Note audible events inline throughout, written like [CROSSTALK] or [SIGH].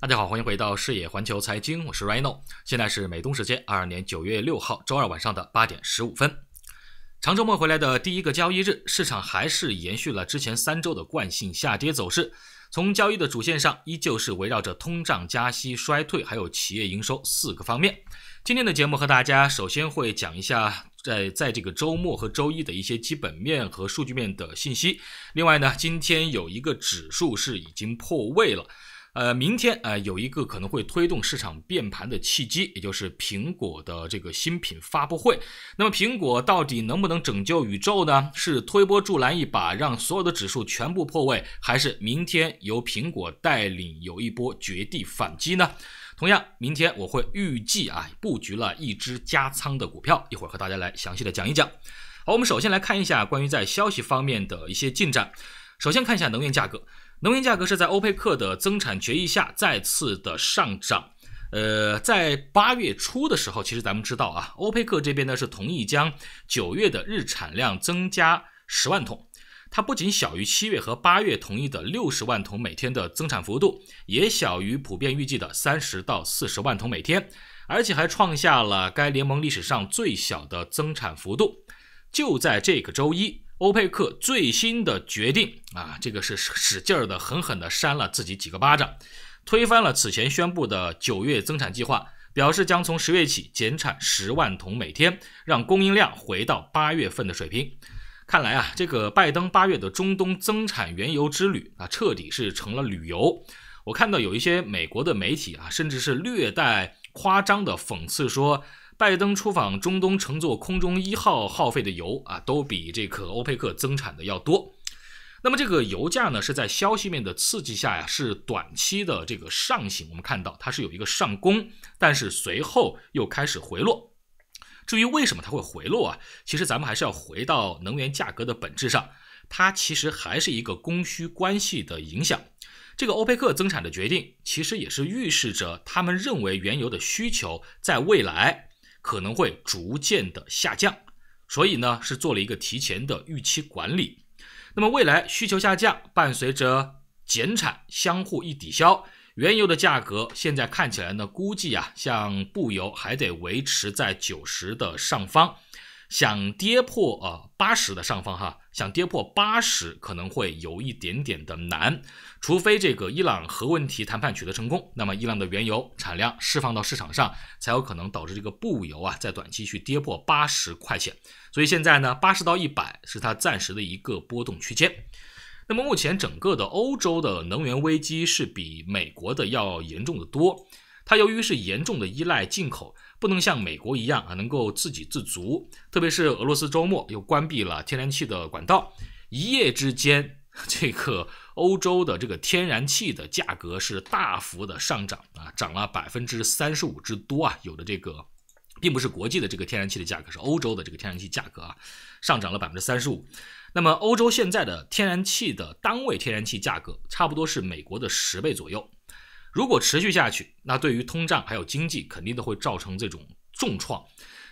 大家好，欢迎回到视野环球财经，我是 Reno，现在是美东时间二二年九月六号周二晚上的八点十五分。长周末回来的第一个交易日，市场还是延续了之前三周的惯性下跌走势。从交易的主线上，依旧是围绕着通胀、加息、衰退，还有企业营收四个方面。今天的节目和大家首先会讲一下，在在这个周末和周一的一些基本面和数据面的信息。另外呢，今天有一个指数是已经破位了。呃，明天呃有一个可能会推动市场变盘的契机，也就是苹果的这个新品发布会。那么苹果到底能不能拯救宇宙呢？是推波助澜一把，让所有的指数全部破位，还是明天由苹果带领有一波绝地反击呢？同样，明天我会预计啊，布局了一只加仓的股票，一会儿和大家来详细的讲一讲。好，我们首先来看一下关于在消息方面的一些进展。首先看一下能源价格。能源价格是在欧佩克的增产决议下再次的上涨，呃，在八月初的时候，其实咱们知道啊，欧佩克这边呢是同意将九月的日产量增加十万桶，它不仅小于七月和八月同意的六十万桶每天的增产幅度，也小于普遍预计的三十到四十万桶每天，而且还创下了该联盟历史上最小的增产幅度，就在这个周一。欧佩克最新的决定啊，这个是使劲儿的，狠狠的扇了自己几个巴掌，推翻了此前宣布的九月增产计划，表示将从十月起减产十万桶每天，让供应量回到八月份的水平。看来啊，这个拜登八月的中东增产原油之旅啊，彻底是成了旅游。我看到有一些美国的媒体啊，甚至是略带夸张的讽刺说。拜登出访中东，乘坐空中一号耗费的油啊，都比这个欧佩克增产的要多。那么这个油价呢，是在消息面的刺激下呀，是短期的这个上行。我们看到它是有一个上攻，但是随后又开始回落。至于为什么它会回落啊，其实咱们还是要回到能源价格的本质上，它其实还是一个供需关系的影响。这个欧佩克增产的决定，其实也是预示着他们认为原油的需求在未来。可能会逐渐的下降，所以呢是做了一个提前的预期管理。那么未来需求下降伴随着减产，相互一抵消，原油的价格现在看起来呢，估计啊，像布油还得维持在九十的上方。想跌破呃八十的上方哈，想跌破八十可能会有一点点的难，除非这个伊朗核问题谈判取得成功，那么伊朗的原油产量释放到市场上，才有可能导致这个布油啊在短期去跌破八十块钱。所以现在呢，八十到一百是它暂时的一个波动区间。那么目前整个的欧洲的能源危机是比美国的要严重的多。它由于是严重的依赖进口，不能像美国一样啊能够自给自足。特别是俄罗斯周末又关闭了天然气的管道，一夜之间，[LAUGHS] 这个欧洲的这个天然气的价格是大幅的上涨啊，涨了百分之三十五之多啊。有的这个，并不是国际的这个天然气的价格，是欧洲的这个天然气价格啊，上涨了百分之三十五。那么欧洲现在的天然气的单位天然气价格，差不多是美国的十倍左右。如果持续下去，那对于通胀还有经济，肯定都会造成这种重创。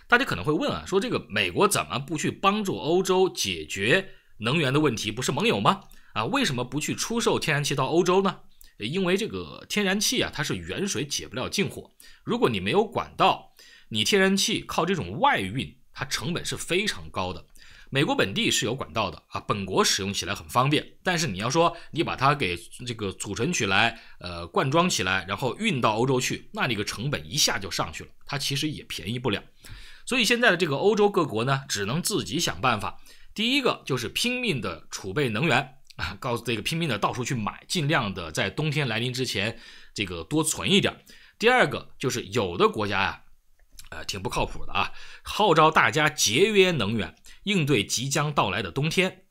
大家可能会问啊，说这个美国怎么不去帮助欧洲解决能源的问题？不是盟友吗？啊，为什么不去出售天然气到欧洲呢？因为这个天然气啊，它是远水解不了近火。如果你没有管道，你天然气靠这种外运，它成本是非常高的。美国本地是有管道的啊，本国使用起来很方便。但是你要说你把它给这个组成起来，呃，灌装起来，然后运到欧洲去，那你个成本一下就上去了，它其实也便宜不了。所以现在的这个欧洲各国呢，只能自己想办法。第一个就是拼命的储备能源啊，告诉这个拼命的到处去买，尽量的在冬天来临之前这个多存一点。第二个就是有的国家呀，呃，挺不靠谱的啊，号召大家节约能源。应对即将到来的冬天，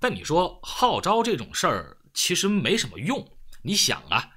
但你说号召这种事儿其实没什么用。你想啊，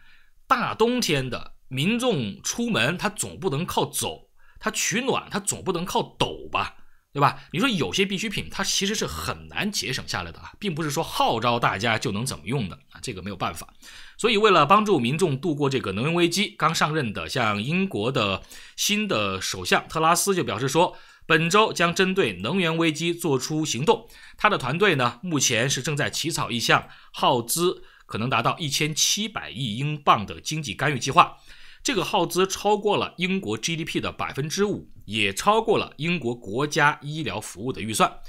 大冬天的，民众出门他总不能靠走，他取暖他总不能靠抖吧，对吧？你说有些必需品，它其实是很难节省下来的啊，并不是说号召大家就能怎么用的啊，这个没有办法。所以，为了帮助民众度过这个能源危机，刚上任的像英国的新的首相特拉斯就表示说。本周将针对能源危机做出行动。他的团队呢，目前是正在起草一项耗资可能达到一千七百亿英镑的经济干预计划。这个耗资超过了英国 GDP 的百分之五，也超过了英国国家医疗服务的预算，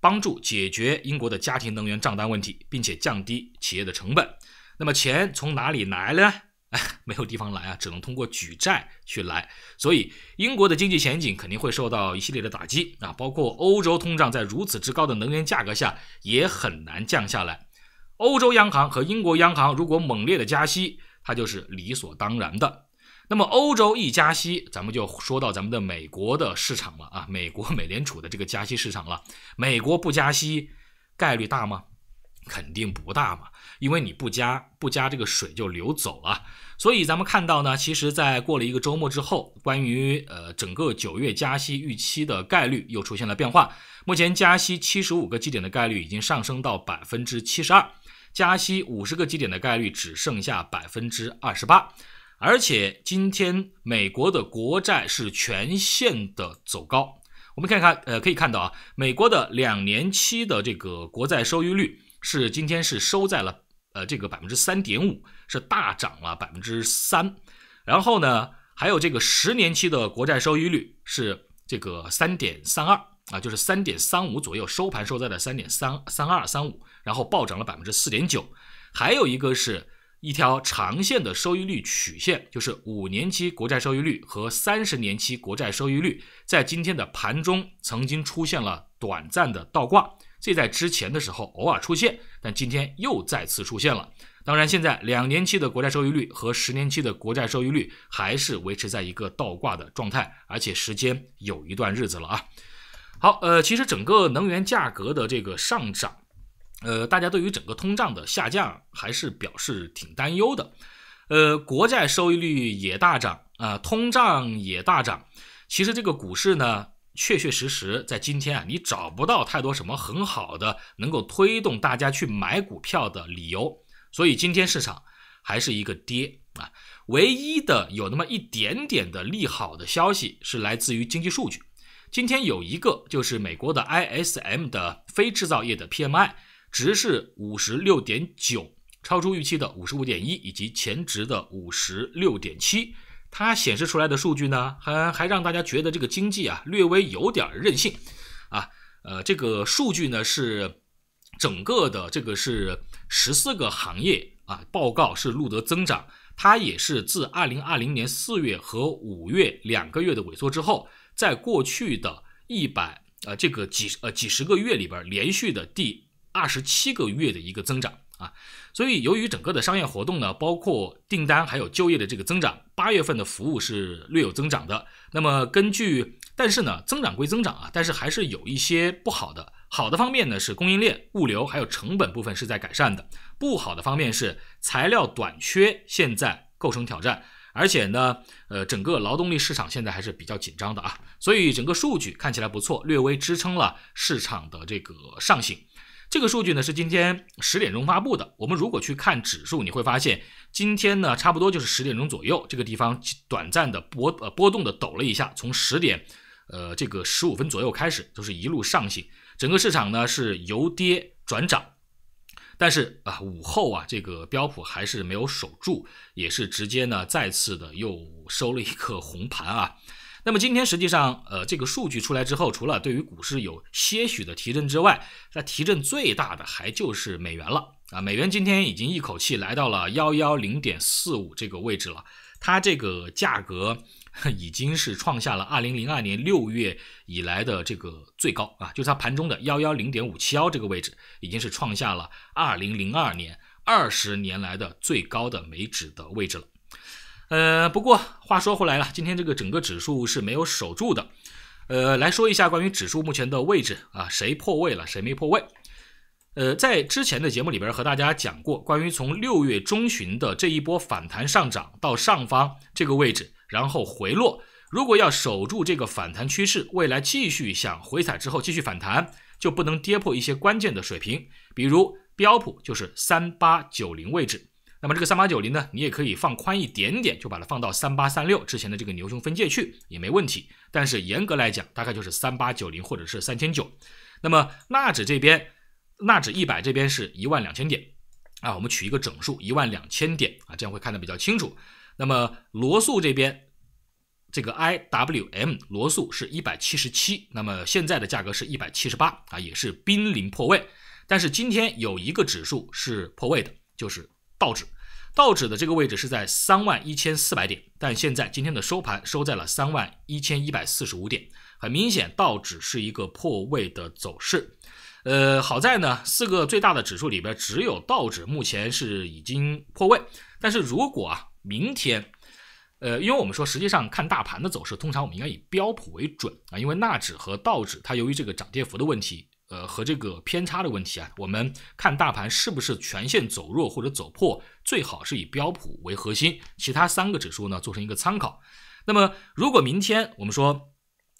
帮助解决英国的家庭能源账单问题，并且降低企业的成本。那么钱从哪里来呢？哎，[LAUGHS] 没有地方来啊，只能通过举债去来，所以英国的经济前景肯定会受到一系列的打击啊，包括欧洲通胀在如此之高的能源价格下也很难降下来。欧洲央行和英国央行如果猛烈的加息，它就是理所当然的。那么欧洲一加息，咱们就说到咱们的美国的市场了啊，美国 [LAUGHS] 美联储的这个加息市场了。美国不加息，概率大吗？肯定不大嘛，因为你不加不加这个水就流走了。所以咱们看到呢，其实，在过了一个周末之后，关于呃整个九月加息预期的概率又出现了变化。目前加息七十五个基点的概率已经上升到百分之七十二，加息五十个基点的概率只剩下百分之二十八。而且今天美国的国债是全线的走高，我们看看呃可以看到啊，美国的两年期的这个国债收益率。是今天是收在了呃这个百分之三点五，是大涨了百分之三。然后呢，还有这个十年期的国债收益率是这个三点三二啊，就是三点三五左右收盘收在了三点三三二三五，然后暴涨了百分之四点九。还有一个是一条长线的收益率曲线，就是五年期国债收益率和三十年期国债收益率在今天的盘中曾经出现了短暂的倒挂。这在之前的时候偶尔出现，但今天又再次出现了。当然，现在两年期的国债收益率和十年期的国债收益率还是维持在一个倒挂的状态，而且时间有一段日子了啊。好，呃，其实整个能源价格的这个上涨，呃，大家对于整个通胀的下降还是表示挺担忧的。呃，国债收益率也大涨啊，通胀也大涨。其实这个股市呢？确确实实在今天啊，你找不到太多什么很好的能够推动大家去买股票的理由，所以今天市场还是一个跌啊。唯一的有那么一点点的利好的消息是来自于经济数据，今天有一个就是美国的 ISM 的非制造业的 PMI 值是五十六点九，超出预期的五十五点一，以及前值的五十六点七。它显示出来的数据呢，还还让大家觉得这个经济啊略微有点任性，啊，呃，这个数据呢是整个的这个是十四个行业啊，报告是录得增长，它也是自二零二零年四月和五月两个月的萎缩之后，在过去的一百呃这个几呃几十个月里边连续的第二十七个月的一个增长。啊，所以由于整个的商业活动呢，包括订单还有就业的这个增长，八月份的服务是略有增长的。那么根据，但是呢，增长归增长啊，但是还是有一些不好的。好的方面呢是供应链、物流还有成本部分是在改善的。不好的方面是材料短缺现在构成挑战，而且呢，呃，整个劳动力市场现在还是比较紧张的啊。所以整个数据看起来不错，略微支撑了市场的这个上行。这个数据呢是今天十点钟发布的。我们如果去看指数，你会发现今天呢差不多就是十点钟左右这个地方短暂的波呃波动的抖了一下，从十点呃这个十五分左右开始就是一路上行，整个市场呢是由跌转涨，但是啊午后啊这个标普还是没有守住，也是直接呢再次的又收了一颗红盘啊。那么今天实际上，呃，这个数据出来之后，除了对于股市有些许的提振之外，那提振最大的还就是美元了啊！美元今天已经一口气来到了幺幺零点四五这个位置了，它这个价格已经是创下了二零零二年六月以来的这个最高啊，就是它盘中的幺幺零点五七幺这个位置，已经是创下了二零零二年二十年来的最高的美指的位置了。呃，不过话说回来了，今天这个整个指数是没有守住的。呃，来说一下关于指数目前的位置啊，谁破位了，谁没破位？呃，在之前的节目里边和大家讲过，关于从六月中旬的这一波反弹上涨到上方这个位置，然后回落。如果要守住这个反弹趋势，未来继续想回踩之后继续反弹，就不能跌破一些关键的水平，比如标普就是三八九零位置。那么这个三八九零呢，你也可以放宽一点点，就把它放到三八三六之前的这个牛熊分界去也没问题。但是严格来讲，大概就是三八九零或者是三千九。那么纳指这边，纳指一百这边是一万两千点啊，我们取一个整数一万两千点啊，这样会看得比较清楚。那么罗素这边，这个 IWM 罗素是一百七十七，那么现在的价格是一百七十八啊，也是濒临破位。但是今天有一个指数是破位的，就是。道指，道指的这个位置是在三万一千四百点，但现在今天的收盘收在了三万一千一百四十五点，很明显，道指是一个破位的走势。呃，好在呢，四个最大的指数里边，只有道指目前是已经破位，但是如果啊，明天，呃，因为我们说实际上看大盘的走势，通常我们应该以标普为准啊，因为纳指和道指它由于这个涨跌幅的问题。呃，和这个偏差的问题啊，我们看大盘是不是全线走弱或者走破，最好是以标普为核心，其他三个指数呢做成一个参考。那么，如果明天我们说，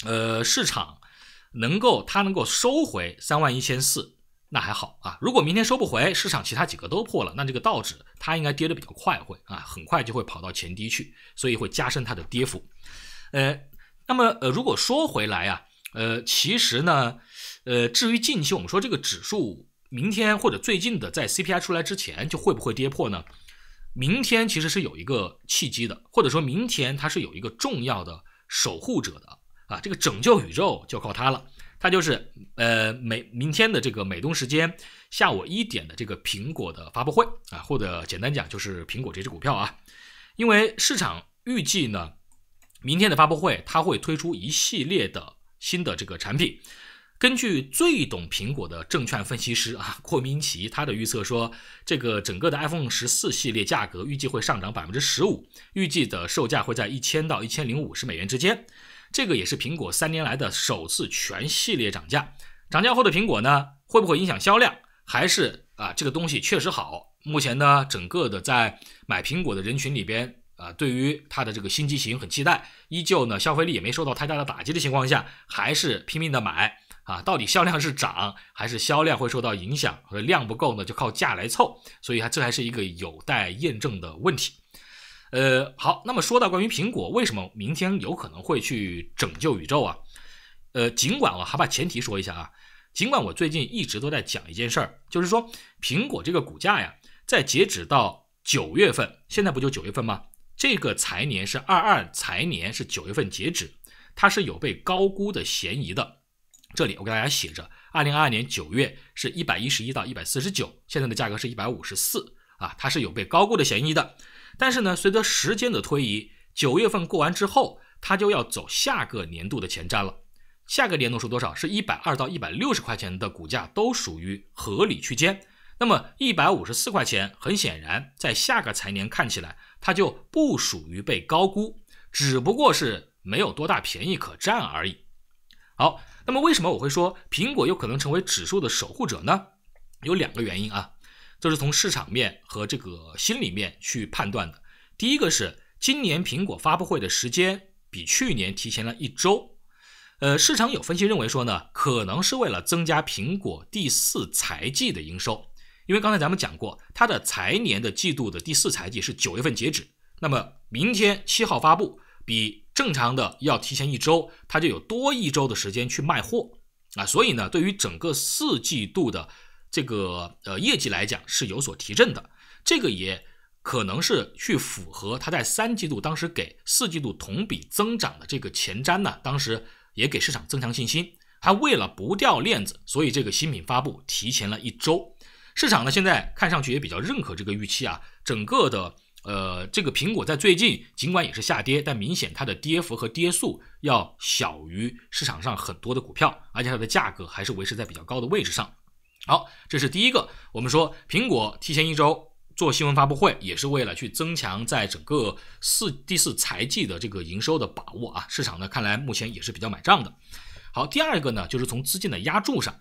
呃，市场能够它能够收回三万一千四，那还好啊。如果明天收不回，市场其他几个都破了，那这个道指它应该跌的比较快会啊，很快就会跑到前低去，所以会加深它的跌幅。呃，那么呃，如果说回来啊，呃，其实呢。呃，至于近期我们说这个指数明天或者最近的，在 CPI 出来之前就会不会跌破呢？明天其实是有一个契机的，或者说明天它是有一个重要的守护者的啊，这个拯救宇宙就靠它了。它就是呃美明天的这个美东时间下午一点的这个苹果的发布会啊，或者简单讲就是苹果这只股票啊，因为市场预计呢，明天的发布会它会推出一系列的新的这个产品。根据最懂苹果的证券分析师啊，霍明奇他的预测说，这个整个的 iPhone 十四系列价格预计会上涨百分之十五，预计的售价会在一千到一千零五十美元之间。这个也是苹果三年来的首次全系列涨价。涨价后的苹果呢，会不会影响销量？还是啊，这个东西确实好。目前呢，整个的在买苹果的人群里边啊，对于它的这个新机型很期待，依旧呢消费力也没受到太大的打击的情况下，还是拼命的买。啊，到底销量是涨还是销量会受到影响，或者量不够呢？就靠价来凑，所以还这还是一个有待验证的问题。呃，好，那么说到关于苹果为什么明天有可能会去拯救宇宙啊？呃，尽管我还把前提说一下啊，尽管我最近一直都在讲一件事儿，就是说苹果这个股价呀，在截止到九月份，现在不就九月份吗？这个财年是二二财年是九月份截止，它是有被高估的嫌疑的。这里我给大家写着，二零二二年九月是一百一十一到一百四十九，现在的价格是一百五十四啊，它是有被高估的嫌疑的。但是呢，随着时间的推移，九月份过完之后，它就要走下个年度的前瞻了。下个年度是多少？是一百二到一百六十块钱的股价都属于合理区间。那么一百五十四块钱，很显然在下个财年看起来，它就不属于被高估，只不过是没有多大便宜可占而已。好。那么为什么我会说苹果有可能成为指数的守护者呢？有两个原因啊，这是从市场面和这个心里面去判断的。第一个是今年苹果发布会的时间比去年提前了一周，呃，市场有分析认为说呢，可能是为了增加苹果第四财季的营收，因为刚才咱们讲过，它的财年的季度的第四财季是九月份截止，那么明天七号发布比。正常的要提前一周，它就有多一周的时间去卖货啊，所以呢，对于整个四季度的这个呃业绩来讲是有所提振的。这个也可能是去符合它在三季度当时给四季度同比增长的这个前瞻呢，当时也给市场增强信心。还为了不掉链子，所以这个新品发布提前了一周。市场呢现在看上去也比较认可这个预期啊，整个的。呃，这个苹果在最近尽管也是下跌，但明显它的跌幅和跌速要小于市场上很多的股票，而且它的价格还是维持在比较高的位置上。好，这是第一个，我们说苹果提前一周做新闻发布会，也是为了去增强在整个四第四财季的这个营收的把握啊。市场呢看来目前也是比较买账的。好，第二个呢就是从资金的压注上，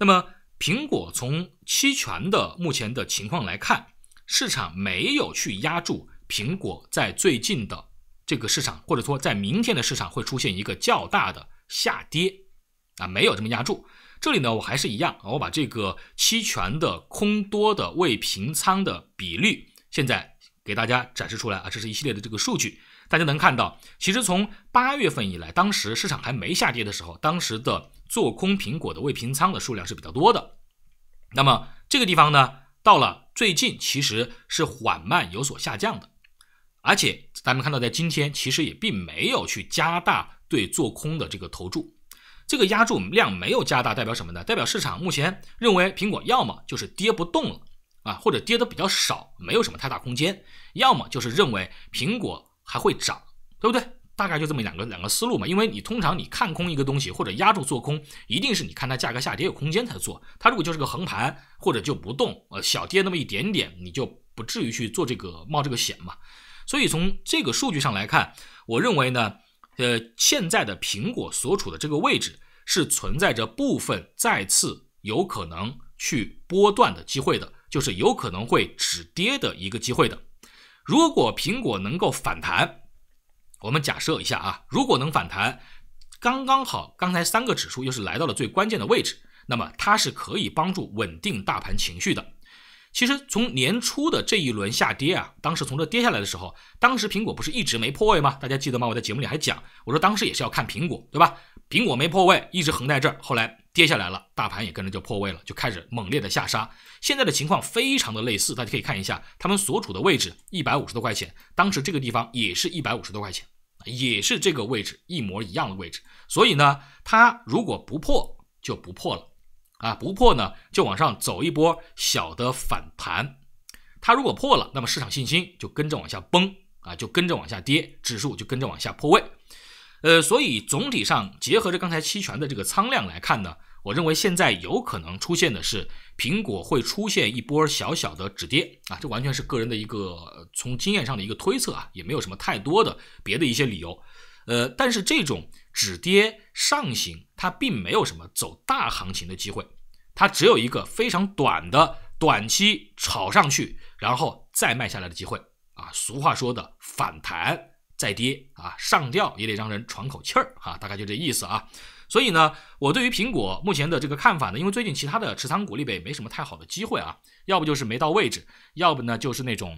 那么苹果从期权的目前的情况来看。市场没有去压住苹果在最近的这个市场，或者说在明天的市场会出现一个较大的下跌啊，没有这么压住。这里呢，我还是一样我把这个期权的空多的未平仓的比率现在给大家展示出来啊，这是一系列的这个数据，大家能看到，其实从八月份以来，当时市场还没下跌的时候，当时的做空苹果的未平仓的数量是比较多的。那么这个地方呢，到了。最近其实是缓慢有所下降的，而且咱们看到在今天其实也并没有去加大对做空的这个投注，这个压注量没有加大，代表什么呢？代表市场目前认为苹果要么就是跌不动了啊，或者跌的比较少，没有什么太大空间，要么就是认为苹果还会涨，对不对？大概就这么两个两个思路嘛，因为你通常你看空一个东西或者压住做空，一定是你看它价格下跌有空间才做。它如果就是个横盘或者就不动，呃，小跌那么一点点，你就不至于去做这个冒这个险嘛。所以从这个数据上来看，我认为呢，呃，现在的苹果所处的这个位置是存在着部分再次有可能去波段的机会的，就是有可能会止跌的一个机会的。如果苹果能够反弹，我们假设一下啊，如果能反弹，刚刚好，刚才三个指数又是来到了最关键的位置，那么它是可以帮助稳定大盘情绪的。其实从年初的这一轮下跌啊，当时从这跌下来的时候，当时苹果不是一直没破位吗？大家记得吗？我在节目里还讲，我说当时也是要看苹果，对吧？苹果没破位，一直横在这儿，后来跌下来了，大盘也跟着就破位了，就开始猛烈的下杀。现在的情况非常的类似，大家可以看一下他们所处的位置，一百五十多块钱，当时这个地方也是一百五十多块钱，也是这个位置一模一样的位置，所以呢，它如果不破就不破了。啊，不破呢，就往上走一波小的反弹，它如果破了，那么市场信心就跟着往下崩啊，就跟着往下跌，指数就跟着往下破位。呃，所以总体上结合着刚才期权的这个仓量来看呢，我认为现在有可能出现的是苹果会出现一波小小的止跌啊，这完全是个人的一个从经验上的一个推测啊，也没有什么太多的别的一些理由。呃，但是这种。止跌上行，它并没有什么走大行情的机会，它只有一个非常短的短期炒上去，然后再卖下来的机会啊。俗话说的反弹再跌啊，上吊也得让人喘口气儿啊，大概就这意思啊。所以呢，我对于苹果目前的这个看法呢，因为最近其他的持仓股里边也没什么太好的机会啊，要不就是没到位置，要不呢就是那种，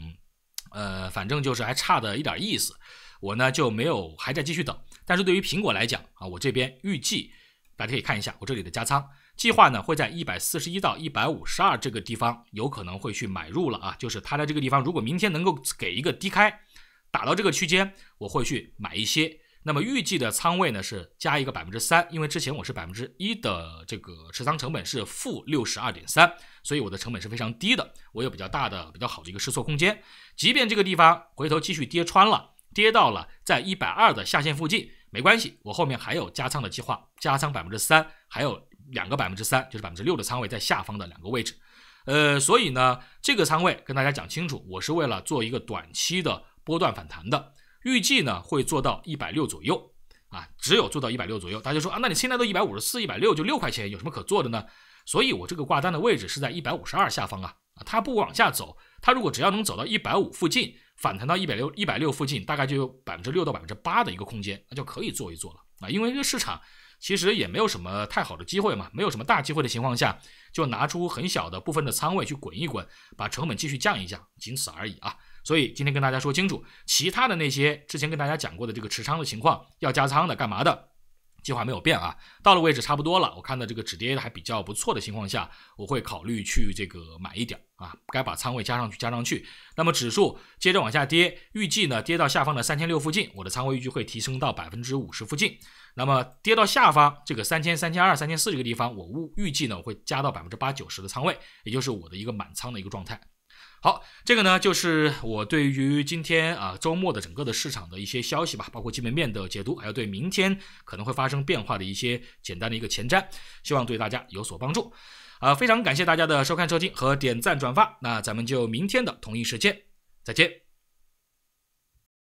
呃，反正就是还差的一点意思，我呢就没有还在继续等。但是对于苹果来讲啊，我这边预计大家可以看一下我这里的加仓计划呢，会在一百四十一到一百五十二这个地方有可能会去买入了啊。就是它在这个地方，如果明天能够给一个低开，打到这个区间，我会去买一些。那么预计的仓位呢是加一个百分之三，因为之前我是百分之一的这个持仓成本是负六十二点三，所以我的成本是非常低的，我有比较大的、比较好的一个试错空间。即便这个地方回头继续跌穿了，跌到了在一百二的下限附近。没关系，我后面还有加仓的计划，加仓百分之三，还有两个百分之三，就是百分之六的仓位在下方的两个位置，呃，所以呢，这个仓位跟大家讲清楚，我是为了做一个短期的波段反弹的，预计呢会做到一百六左右啊，只有做到一百六左右，大家说啊，那你现在都一百五十四、一百六，就六块钱，有什么可做的呢？所以我这个挂单的位置是在一百五十二下方啊，啊，它不往下走，它如果只要能走到一百五附近。反弹到一百六一百六附近，大概就有百分之六到百分之八的一个空间，那就可以做一做了啊！因为这个市场其实也没有什么太好的机会嘛，没有什么大机会的情况下，就拿出很小的部分的仓位去滚一滚，把成本继续降一下，仅此而已啊！所以今天跟大家说清楚，其他的那些之前跟大家讲过的这个持仓的情况，要加仓的干嘛的？计划没有变啊，到了位置差不多了，我看到这个止跌的还比较不错的情况下，我会考虑去这个买一点啊，该把仓位加上去，加上去。那么指数接着往下跌，预计呢跌到下方的三千六附近，我的仓位预计会提升到百分之五十附近。那么跌到下方这个三千、三千二、三千四这个地方，我预预计呢会加到百分之八九十的仓位，也就是我的一个满仓的一个状态。好，这个呢，就是我对于今天啊周末的整个的市场的一些消息吧，包括基本面的解读，还有对明天可能会发生变化的一些简单的一个前瞻，希望对大家有所帮助。啊，非常感谢大家的收看、收听和点赞、转发。那咱们就明天的同一时间再见。